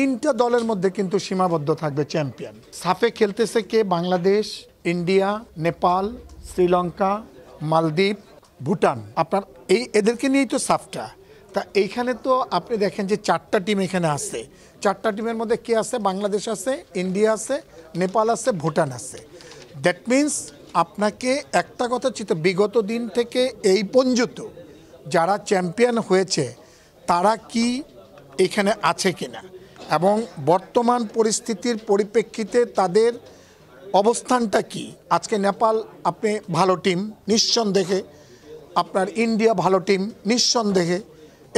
তিনটা দলের মধ্যে কিন্তু সীমাবদ্ধ থাকবে চ্যাম্পিয়ন সাফে খেলতেছে কে বাংলাদেশ ইন্ডিয়া নেপাল শ্রীলঙ্কা মালদ্বীপ ভুটান আপনার এই এদেরকে নিয়েই তো সাফটা তা এইখানে তো আপনি দেখেন যে চারটা টিম এখানে আছে চারটা টিমের মধ্যে কে আছে বাংলাদেশ আছে ইন্ডিয়া আছে নেপাল আছে ভুটান আছে দ্যাট মিন্স আপনাকে একটা কথা চিত বিগত দিন থেকে এই পর্যন্ত যারা চ্যাম্পিয়ন হয়েছে তারা কি এখানে আছে কিনা এবং বর্তমান পরিস্থিতির পরিপ্রেক্ষিতে তাদের অবস্থানটা কি আজকে নেপাল আপনি ভালো টিম নিঃসন্দেহে আপনার ইন্ডিয়া ভালো টিম নিঃসন্দেহে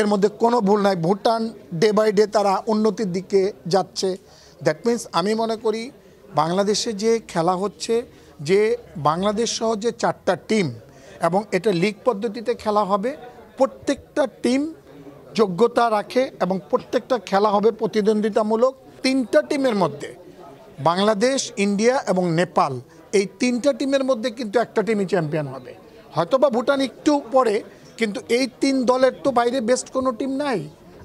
এর মধ্যে কোনো ভুল নাই ভুটান ডে বাই ডে তারা উন্নতির দিকে যাচ্ছে দ্যাট মিন্স আমি মনে করি বাংলাদেশে যে খেলা হচ্ছে যে বাংলাদেশ সহ যে চারটা টিম এবং এটা লিগ পদ্ধতিতে খেলা হবে প্রত্যেকটা টিম যোগ্যতা রাখে এবং প্রত্যেকটা খেলা হবে প্রতিদ্বন্দ্বিতামূলক তিনটা টিমের মধ্যে বাংলাদেশ ইন্ডিয়া এবং নেপাল এই তিনটা টিমের মধ্যে কিন্তু একটা টিমই চ্যাম্পিয়ন হবে হয়তো বা ভুটান একটু পরে কিন্তু এই তিন দলের তো বাইরে বেস্ট কোনো টিম নাই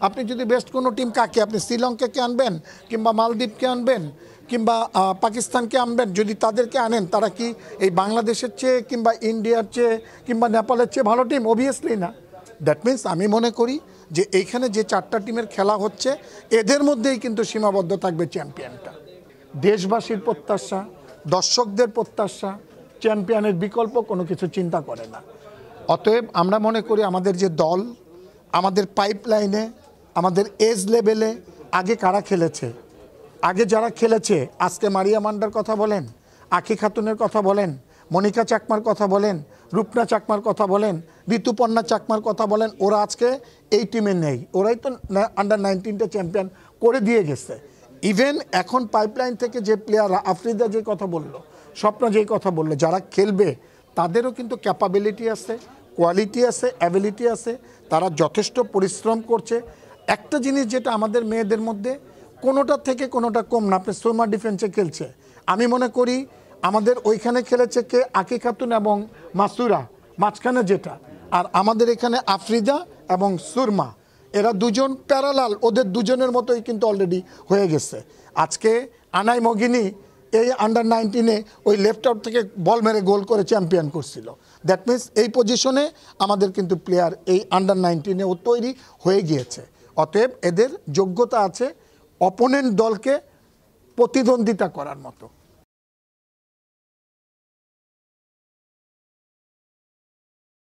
আপনি যদি বেস্ট কোনো টিম কাকে আপনি শ্রীলঙ্কাকে আনবেন কিংবা মালদ্বীপকে আনবেন কিংবা পাকিস্তানকে আনবেন যদি তাদেরকে আনেন তারা কি এই বাংলাদেশের চেয়ে কিংবা ইন্ডিয়ার চেয়ে কিংবা নেপালের চেয়ে ভালো টিম অবভিয়াসলি না দ্যাট মিন্স আমি মনে করি যে এইখানে যে চারটা টিমের খেলা হচ্ছে এদের মধ্যেই কিন্তু সীমাবদ্ধ থাকবে চ্যাম্পিয়নটা দেশবাসীর প্রত্যাশা দর্শকদের প্রত্যাশা চ্যাম্পিয়নের বিকল্প কোনো কিছু চিন্তা করে না অতএব আমরা মনে করি আমাদের যে দল আমাদের পাইপলাইনে আমাদের এজ লেভেলে আগে কারা খেলেছে আগে যারা খেলেছে আজকে মারিয়া মান্ডার কথা বলেন আখি খাতুনের কথা বলেন মনিকা চাকমার কথা বলেন রূপনা চাকমার কথা বলেন ঋতুপর্ণা চাকমার কথা বলেন ওরা আজকে এই টিমে নেই ওরাই তো আন্ডার নাইনটিনটা চ্যাম্পিয়ন করে দিয়ে গেছে ইভেন এখন পাইপলাইন থেকে যে প্লেয়াররা আফ্রিদা যে কথা বলল স্বপ্ন যে কথা বলল যারা খেলবে তাদেরও কিন্তু ক্যাপাবিলিটি আছে কোয়ালিটি আছে অ্যাবিলিটি আছে তারা যথেষ্ট পরিশ্রম করছে একটা জিনিস যেটা আমাদের মেয়েদের মধ্যে কোনোটা থেকে কোনোটা কম না আপনি সোমা ডিফেন্সে খেলছে আমি মনে করি আমাদের ওইখানে খেলেছে কে আকি খাতুন এবং মাসুরা মাঝখানে যেটা আর আমাদের এখানে আফ্রিদা এবং সুরমা এরা দুজন প্যারালাল ওদের দুজনের মতোই কিন্তু অলরেডি হয়ে গেছে আজকে আনাই মগিনী এই আন্ডার নাইনটিনে ওই লেফট আউট থেকে বল মেরে গোল করে চ্যাম্পিয়ন করছিল দ্যাট মিন্স এই পজিশনে আমাদের কিন্তু প্লেয়ার এই আন্ডার ও তৈরি হয়ে গিয়েছে অতএব এদের যোগ্যতা আছে অপোনেন্ট দলকে প্রতিদ্বন্দ্বিতা করার মতো